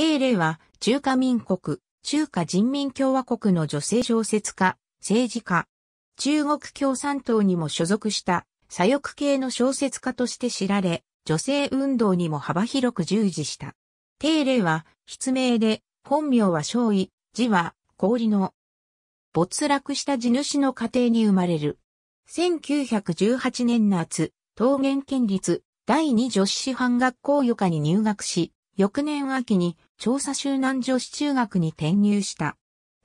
丁ーは中華民国、中華人民共和国の女性小説家、政治家、中国共産党にも所属した左翼系の小説家として知られ、女性運動にも幅広く従事した。丁ーは筆名で、本名は少尉、字は氷の没落した地主の家庭に生まれる。1918年夏、桃源県立第二女子師範学校予科に入学し、翌年秋に調査集南女子中学に転入した。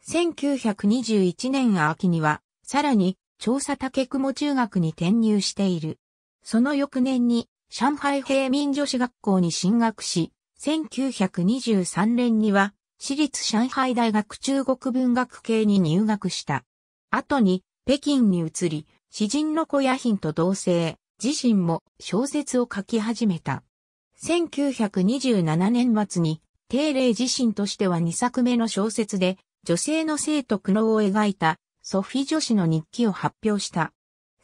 1921年秋には、さらに、調査竹雲中学に転入している。その翌年に、上海平民女子学校に進学し、1923年には、私立上海大学中国文学系に入学した。後に、北京に移り、詩人の小野品と同棲、自身も小説を書き始めた。1927年末に定例自身としては2作目の小説で、女性の性と苦悩を描いた、ソフィ女子の日記を発表した。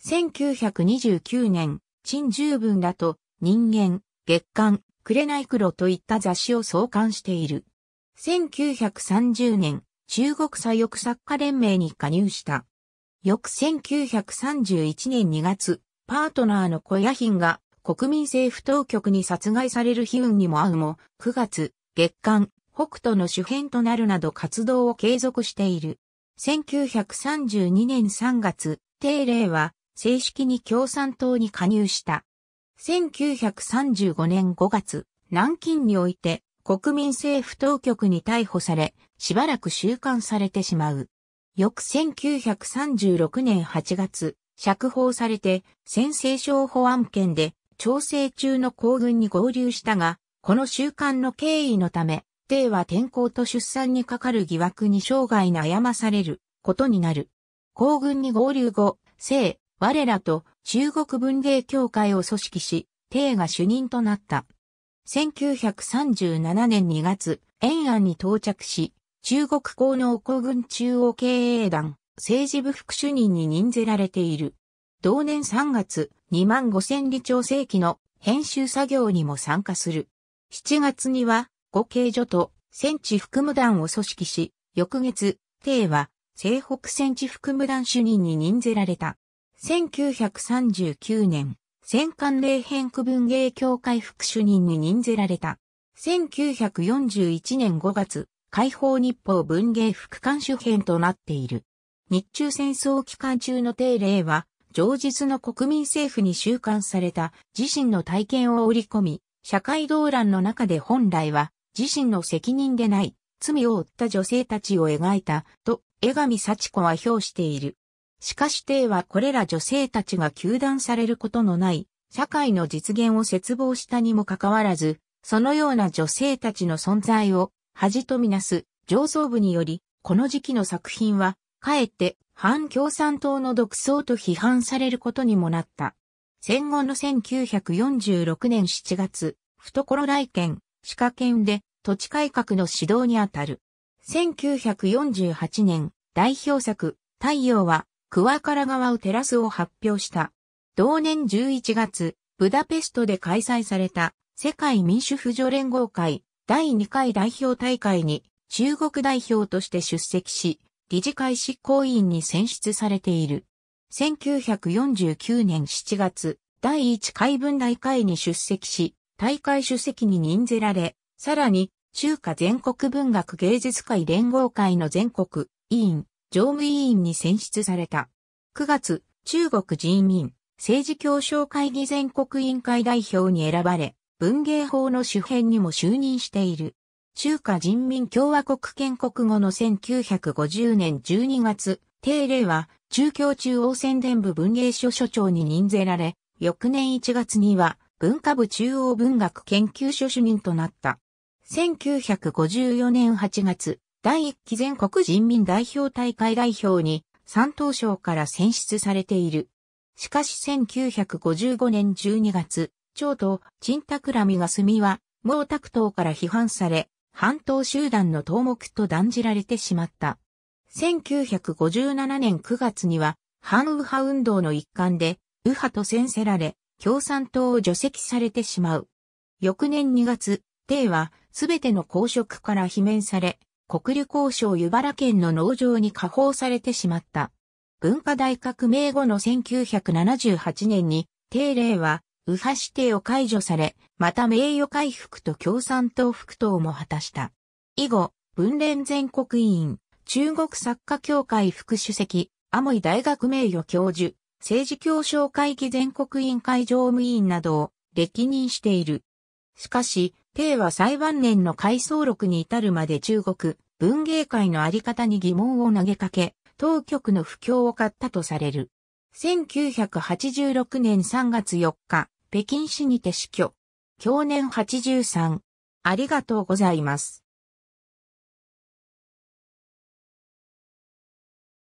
1929年、陳十文らと、人間、月刊、紅黒といった雑誌を創刊している。1930年、中国左翼作家連盟に加入した。翌1931年2月、パートナーの小野品が国民政府当局に殺害される悲運にも合うも、9月、月刊、北斗の主編となるなど活動を継続している。1932年3月、定例は正式に共産党に加入した。1935年5月、南京において国民政府当局に逮捕され、しばらく収監されてしまう。翌1936年8月、釈放されて、先制省保安権で、調整中の行軍に合流したが、この習慣の経緯のため、帝は天候と出産にかかる疑惑に生涯悩まされることになる。皇軍に合流後、聖、我らと中国文芸協会を組織し、帝が主任となった。1937年2月、延安に到着し、中国公能皇軍中央経営団、政治部副主任に任ぜられている。同年3月、2万5千里調整機の編集作業にも参加する。7月には、五慶所と戦地副務団を組織し、翌月、帝は西北戦地副務団主任に任ぜられた。1939年、戦艦霊編区文芸協会副主任に任ぜられた。1941年5月、解放日報文芸副官主編となっている。日中戦争期間中の定例は、上日の国民政府に収監された自身の体験を織り込み、社会動乱の中で本来は自身の責任でない罪を負った女性たちを描いたと江上幸子は評している。しかし帝はこれら女性たちが糾弾されることのない社会の実現を絶望したにもかかわらず、そのような女性たちの存在を恥とみなす上層部により、この時期の作品は、かえって反共産党の独走と批判されることにもなった。戦後の1946年7月、懐来県、鹿科県で土地改革の指導にあたる。1948年、代表作、太陽は、桑から川を照らすを発表した。同年11月、ブダペストで開催された世界民主婦女連合会第2回代表大会に中国代表として出席し、理事会執行委員に選出されている。1949年7月、第1回軍大会に出席し、大会主席に任ぜられ、さらに、中華全国文学芸術会連合会の全国委員、常務委員に選出された。9月、中国人民政治協商会議全国委員会代表に選ばれ、文芸法の主編にも就任している。中華人民共和国建国後の1950年12月、定例は中京中央宣伝部文芸所所長に任ぜられ、翌年1月には文化部中央文学研究所主任となった。1954年8月、第1期全国人民代表大会代表に三等省から選出されている。しかし1955年12月、長と陳拓らみが住は毛沢東から批判され、半島集団の頭目と断じられてしまった。1957年9月には、反右派運動の一環で、右派と宣せられ、共産党を除籍されてしまう。翌年2月、帝は、すべての公職から罷免され、国立交渉湯原県の農場に下放されてしまった。文化大革命後の1978年に、定例は、右派指定を解除され、また名誉回復と共産党復党も果たした。以後、文連全国委員、中国作家協会副主席、アモイ大学名誉教授、政治協商会議全国委員会常務委員などを歴任している。しかし、帝は最晩年の回想録に至るまで中国文芸界のあり方に疑問を投げかけ、当局の不況を買ったとされる。1986年3月4日、北京市にて死去。去年83。ありがとうございます。